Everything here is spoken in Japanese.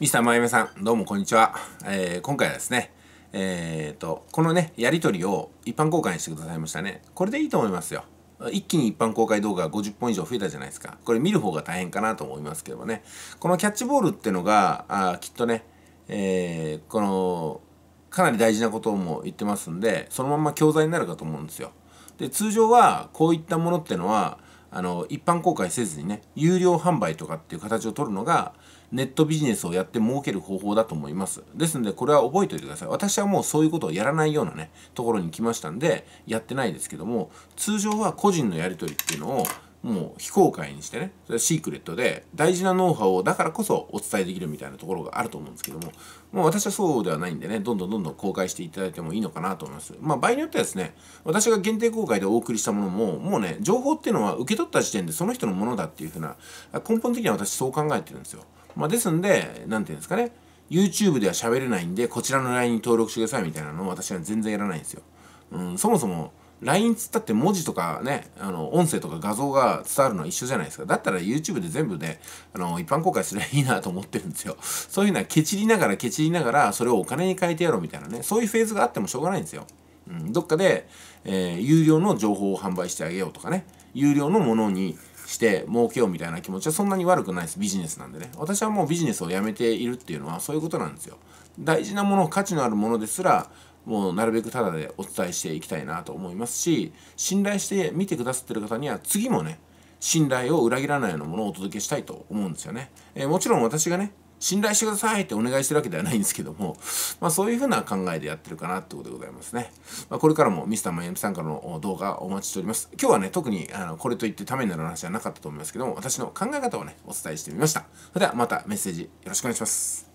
ミスターまゆめさん、どうもこんにちは。えー、今回はですね、えー、と、このね、やりとりを一般公開にしてくださいましたね。これでいいと思いますよ。一気に一般公開動画が50本以上増えたじゃないですか。これ見る方が大変かなと思いますけどもね。このキャッチボールってのが、あきっとね、えー、この、かなり大事なことも言ってますんで、そのまま教材になるかと思うんですよ。で、通常は、こういったものってのは、あの一般公開せずにね有料販売とかっていう形を取るのがネットビジネスをやって儲ける方法だと思いますですのでこれは覚えておいてください私はもうそういうことをやらないようなねところに来ましたんでやってないですけども通常は個人のやり取りっていうのをもう非公開にしてねそれシークレットで大事なノウハウをだからこそお伝えできるみたいなところがあると思うんですけどももう私はそうではないんでねどんどんどんどん公開していただいてもいいのかなと思いますまあ場合によってはですね私が限定公開でお送りしたものももうね情報っていうのは受け取った時点でその人のものだっていうふうな根本的には私そう考えてるんですよまあですんで何て言うんですかね YouTube では喋れないんでこちらの LINE に登録してくださいみたいなのを私は全然やらないんですようんそもそも LINE つったって文字とかね、あの、音声とか画像が伝わるのは一緒じゃないですか。だったら YouTube で全部で、ね、あの、一般公開すればいいなと思ってるんですよ。そういうのはケチりながらケチりながら、それをお金に変えてやろうみたいなね、そういうフェーズがあってもしょうがないんですよ。うん、どっかで、えー、有料の情報を販売してあげようとかね、有料のものに、して儲けようみたいな気持ちはそんなに悪くないですビジネスなんでね私はもうビジネスをやめているっていうのはそういうことなんですよ大事なもの価値のあるものですらもうなるべくタダでお伝えしていきたいなと思いますし信頼して見てくださってる方には次もね信頼を裏切らないようなものをお届けしたいと思うんですよね、えー、もちろん私がね信頼してくださいってお願いしてるわけではないんですけども、まあ、そういうふうな考えでやってるかなってことでございますね。まあ、これからもミスターマイアミさんからの動画お待ちしております。今日はね、特にあのこれといってためになる話はなかったと思いますけども、私の考え方をね、お伝えしてみました。それではまたメッセージよろしくお願いします。